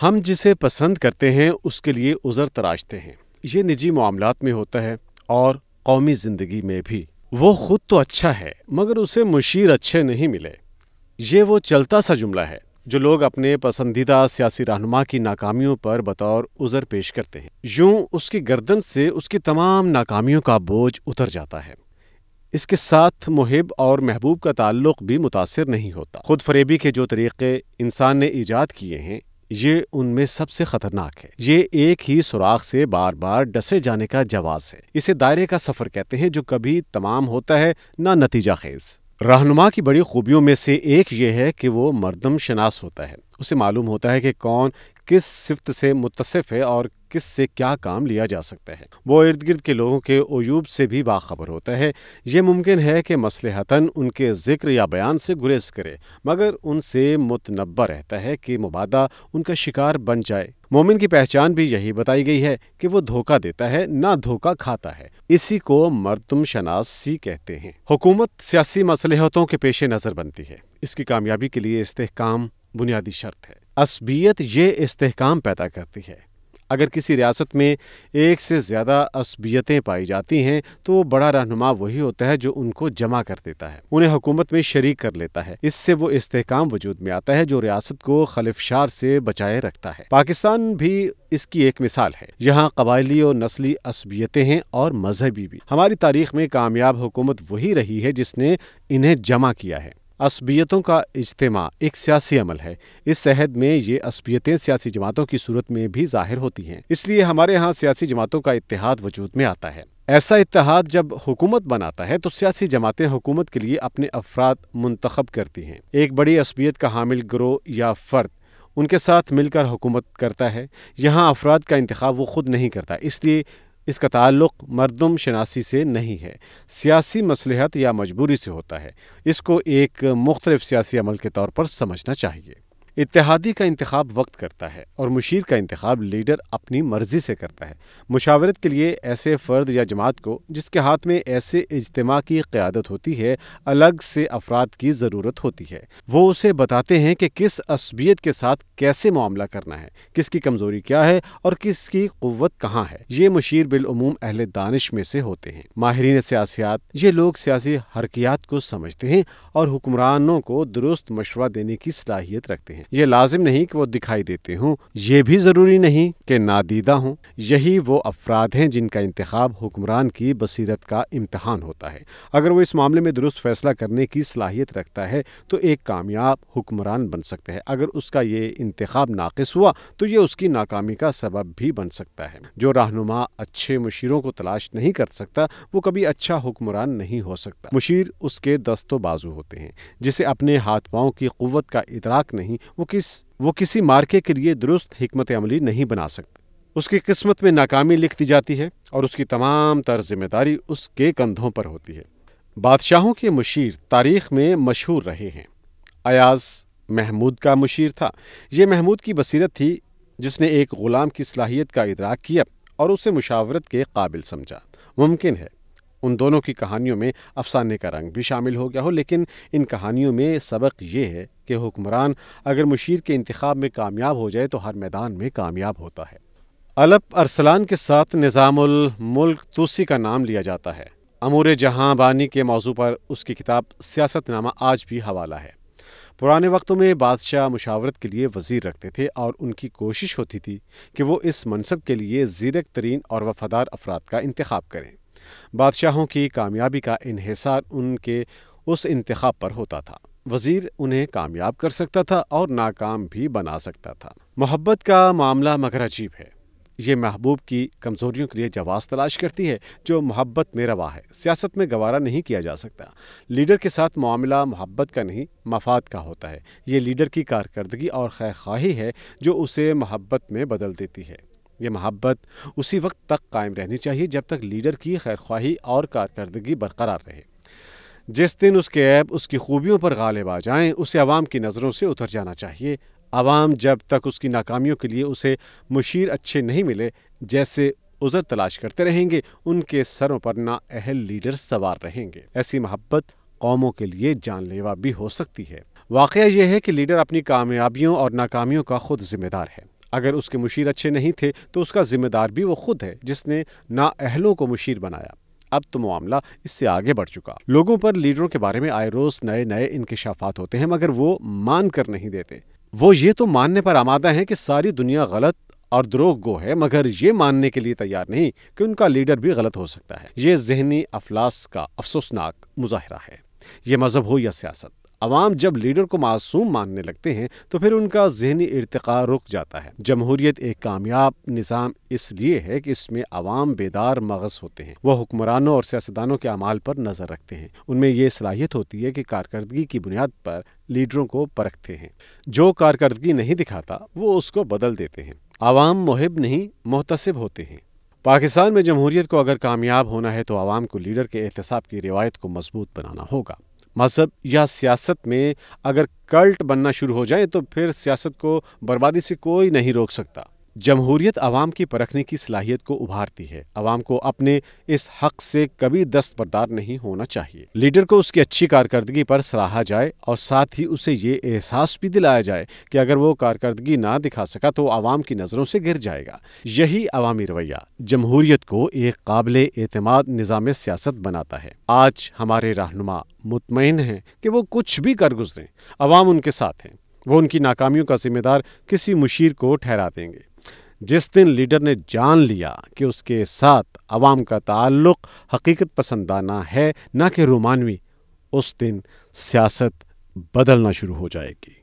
हम जिसे पसंद करते हैं उसके लिए उज़र तराशते हैं ये निजी मामला में होता है और कौमी ज़िंदगी में भी वो ख़ुद तो अच्छा है मगर उसे मुशीर अच्छे नहीं मिले ये वो चलता सा जुमला है जो लोग अपने पसंदीदा सियासी रहनुमा की नाकामियों पर बतौर उज़र पेश करते हैं यूं उसकी गर्दन से उसकी तमाम नाकामियों का बोझ उतर जाता है इसके साथ मुहिब और महबूब का ताल्लुक भी मुतासर नहीं होता खुद फरेबी के जो तरीक़े इंसान ने ईजाद किए हैं ये उनमें सबसे खतरनाक है ये एक ही सुराख से बार बार डसे जाने का जवाब है इसे दायरे का सफर कहते हैं जो कभी तमाम होता है ना नतीजा खेज रहनुमा की बड़ी खूबियों में से एक ये है कि वो मरदम शनास होता है उसे मालूम होता है कि कौन किस सिफ्त से मुतसफ़ है और किस से क्या काम लिया जा सकता है वो इर्द गिर्द के लोगों के अयूब से भी बाखबर होता है ये मुमकिन है कि मसलहतन उनके ज़िक्र या बयान से गुरेज करे मगर उनसे मुतनबा रहता है कि मुबादा उनका शिकार बन जाए मोमिन की पहचान भी यही बताई गई है कि वो धोखा देता है ना धोखा खाता है इसी को मरतम शनासी कहते हैं हुकूमत सियासी मसलहतों के पेश नज़र बनती है इसकी कामयाबी के लिए इस्तेकाम बुनियादी शर्त है असबियत ये इस्तेकाम पैदा करती है अगर किसी रियासत में एक से ज़्यादा असबियतें पाई जाती हैं तो वो बड़ा रहनुमा वही होता है जो उनको जमा कर देता है उन्हें हुकूमत में शरीक कर लेता है इससे वो इस्तेकाम वजूद में आता है जो रियासत को खलिफशार से बचाए रखता है पाकिस्तान भी इसकी एक मिसाल है यहाँ कबायली और नस्ली असबियतें हैं और मजहबी भी हमारी तारीख में कामयाब हुकूमत वही रही है जिसने इन्हें जमा किया है असबियतों का इज्तम एक सियासी अमल है इस शहद में ये असबियतें सियासी जमातों की सूरत में भी जाहिर होती हैं इसलिए हमारे यहाँ सियासी जमातों का इतिहाद वजूद में आता है ऐसा इतिहाद जब हुकूमत बनाता है तो सियासी जमातें हुकूमत के लिए अपने अफराद मंतखब करती हैं एक बड़ी असबियत का हामिल ग्रोह या फ़र्द उनके साथ मिलकर हुकूमत करता है यहाँ अफराद का इंतखा वो खुद नहीं करता इसलिए इसका ताल्लुक मरदम शनासी से नहीं है सियासी मसलहत या मजबूरी से होता है इसको एक मुख्तलिफ सियासी अमल के तौर पर समझना चाहिए इतिहादी का इंतखब वक्त करता है और मुशीर का इंतखब लीडर अपनी मर्जी से करता है मुशावरत के लिए ऐसे फ़र्द या जमात को जिसके हाथ में ऐसे इज्तम की क़्यादत होती है अलग से अफराद की ज़रूरत होती है वो उसे बताते हैं कि किस असबियत के साथ कैसे मामला करना है किसकी कमज़ोरी क्या है और किसकी क़वत कहाँ है ये मुशीर बिलूम अहल दानिश में से होते हैं माहरीन सियासियात ये लोग सियासी हरकियात को समझते हैं और हुक्मरानों को दुरुस्त मशवरा देने की सलाहियत रखते हैं ये लाजिम नहीं कि वो दिखाई देते हों ये भी ज़रूरी नहीं कि नादीदा हों यही वो अफराद हैं जिनका इंतखब हुक्मरान की बसीरत का इम्तहान होता है अगर वो इस मामले में दुरुस्त फैसला करने की सलाहियत रखता है तो एक कामयाब हुक्मरान बन सकता है अगर उसका ये इंतखब नाकस हुआ तो ये उसकी नाकामी का सबब भी बन सकता है जो रहनुमा अच्छे मुशीरों को तलाश नहीं कर सकता वो कभी अच्छा हुक्मरान नहीं हो सकता मुशीर उसके दस्तो बाजू होते हैं जिसे अपने हाथ पाओं की कुत का इतराक नहीं वो किस वो किसी मार्के के लिए दुरुस्त हमत अमली नहीं बना सकते उसकी किस्मत में नाकामी लिख दी जाती है और उसकी तमाम तर जिम्मेदारी उसके कंधों पर होती है बादशाहों के मुशीर तारीख में मशहूर रहे हैं अयाज महमूद का मुशीर था ये महमूद की बसीरत थी जिसने एक ग़ुलाम की सलाहियत का इदराक किया और उसे मुशावरत के काबिल समझा मुमकिन है उन दोनों की कहानियों में अफसाने का रंग भी शामिल हो गया हो लेकिन इन कहानियों में सबक ये है कि हुक्मरान अगर मुशीर के इंतखब में कामयाब हो जाए तो हर मैदान में कामयाब होता है अलप अरसलान के साथ निज़ामुल मुल्क तुसी का नाम लिया जाता है अमूर जहाँ बानी के मौजू पर उसकी किताब सियासतनामा आज भी हवाला है पुराने वक्तों में बादशाह मुशावरत के लिए वजीर रखते थे और उनकी कोशिश होती थी कि वो इस मनसब के लिए जीरक तरीन और वफादार अफराद का इंतखब करें बादशाहों की कामयाबी का इहिसार उनके उस इंतखब पर होता था वज़ीर उन्हें कामयाब कर सकता था और नाकाम भी बना सकता था मोहब्बत का मामला मगर अजीब है ये महबूब की कमज़ोरियों के लिए जवाब तलाश करती है जो मोहब्बत में रवा है सियासत में गवारा नहीं किया जा सकता लीडर के साथ मामला मोहब्बत का नहीं मफाद का होता है ये लीडर की कारकर्दगी और खैर खाही है जो उसे मोहब्बत में बदल देती है ये महब्बत उसी वक्त तक कायम रहनी चाहिए जब तक लीडर की खैरख्वाही और कारकर्दगी बरकरार रहे जिस दिन उसके ऐब उसकी खूबियों पर गालिब आ जाएं उसे आवाम की नज़रों से उतर जाना चाहिए आवाम जब तक उसकी नाकामियों के लिए उसे मुशीर अच्छे नहीं मिले जैसे उज़र तलाश करते रहेंगे उनके सरों पर नाअहल लीडर सवार रहेंगे ऐसी महब्बत कौमों के लिए जानलेवा भी हो सकती है वाक़ यह है कि लीडर अपनी कामयाबियों और नाकामियों का खुद जिम्मेदार है अगर उसके मुशीर अच्छे नहीं थे तो उसका ज़िम्मेदार भी वो खुद है जिसने ना अहलों को मुशीर बनाया अब तो मामला इससे आगे बढ़ चुका लोगों पर लीडरों के बारे में आए रोज नए नए इनकशाफात होते हैं मगर वो मान कर नहीं देते वो ये तो मानने पर आमादा है कि सारी दुनिया गलत और द्रोग गो है मगर ये मानने के लिए तैयार नहीं कि उनका लीडर भी गलत हो सकता है ये जहनी अफलास का अफसोसनाक मुजाहरा है ये मजहब हो या सियासत अवाम जब लीडर को मासूम मानने लगते हैं तो फिर उनका जहनी इरतका रुक जाता है जमहूरियत एक कामयाब निज़ाम इसलिए है कि इसमें अवाम बेदार मगज होते हैं वह हुक्मरानों और सियासतदानों के अमाल पर नज़र रखते हैं उनमें यह सलाहियत होती है कि कारकर्दगी की बुनियाद पर लीडरों को परखते हैं जो कारकर्दगी नहीं दिखाता वो उसको बदल देते हैं आवाम मुहिब नहीं मोहतसब होते हैं पाकिस्तान में जमहूरियत को अगर कामयाब होना है तो आवाम को लीडर के एहतसाब की रिवायत को मजबूत बनाना होगा मज़हब या सियासत में अगर कल्ट बनना शुरू हो जाए तो फिर सियासत को बर्बादी से कोई नहीं रोक सकता जमहूरियत अवाम की परखने की सलाहियत को उभारती है आवाम को अपने इस हक से कभी दस्तबरदार नहीं होना चाहिए लीडर को उसकी अच्छी कारकर्दगी पर सराहा जाए और साथ ही उसे ये एहसास भी दिलाया जाए कि अगर वो कारकर्दगी ना दिखा सका तो आवाम की नज़रों से गिर जाएगा यही अवामी रवैया जमहूरियत को एक काबिल एतमाद निज़ाम सियासत बनाता है आज हमारे रहनुमा मुतमिन हैं कि वो कुछ भी कर गुजरें अवाम उनके साथ हैं वो उनकी नाकामियों का जिम्मेदार किसी मुशीर को ठहरा देंगे जिस दिन लीडर ने जान लिया कि उसके साथ आवाम का ताल्लुक हकीकत पसंदाना है ना कि रोमानवी उस दिन सियासत बदलना शुरू हो जाएगी